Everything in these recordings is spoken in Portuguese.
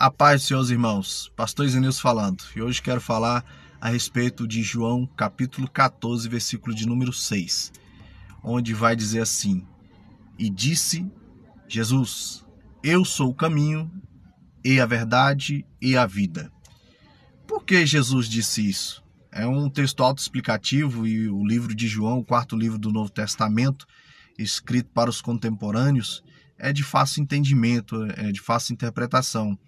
A paz, senhores irmãos. Pastor Isenilson falando. E hoje quero falar a respeito de João, capítulo 14, versículo de número 6, onde vai dizer assim: E disse Jesus: Eu sou o caminho e a verdade e a vida. Por que Jesus disse isso? É um texto autoexplicativo e o livro de João, o quarto livro do Novo Testamento, escrito para os contemporâneos, é de fácil entendimento, é de fácil interpretação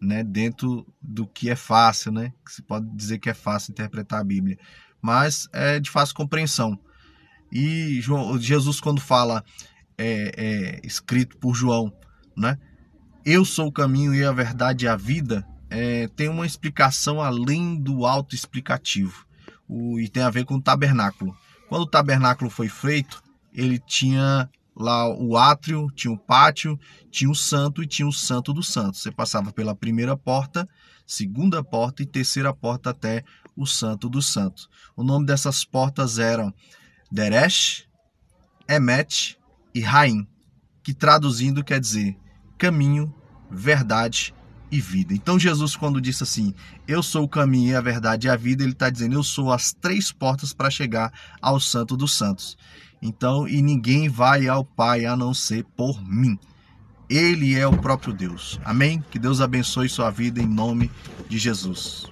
né, dentro do que é fácil, né, que se pode dizer que é fácil interpretar a Bíblia, mas é de fácil compreensão. E João, Jesus, quando fala, é, é, escrito por João, né, eu sou o caminho e a verdade e a vida, é, tem uma explicação além do autoexplicativo, e tem a ver com o tabernáculo. Quando o tabernáculo foi feito, ele tinha lá o átrio, tinha o pátio, tinha o santo e tinha o santo do santo. Você passava pela primeira porta, segunda porta e terceira porta até o santo do santo. O nome dessas portas eram Deresh, Emet e Raim, que traduzindo quer dizer caminho, verdade e vida. Então Jesus quando disse assim: "Eu sou o caminho, a verdade e a vida", ele está dizendo: "Eu sou as três portas para chegar ao Santo dos Santos". Então, e ninguém vai ao Pai a não ser por mim. Ele é o próprio Deus. Amém? Que Deus abençoe sua vida em nome de Jesus.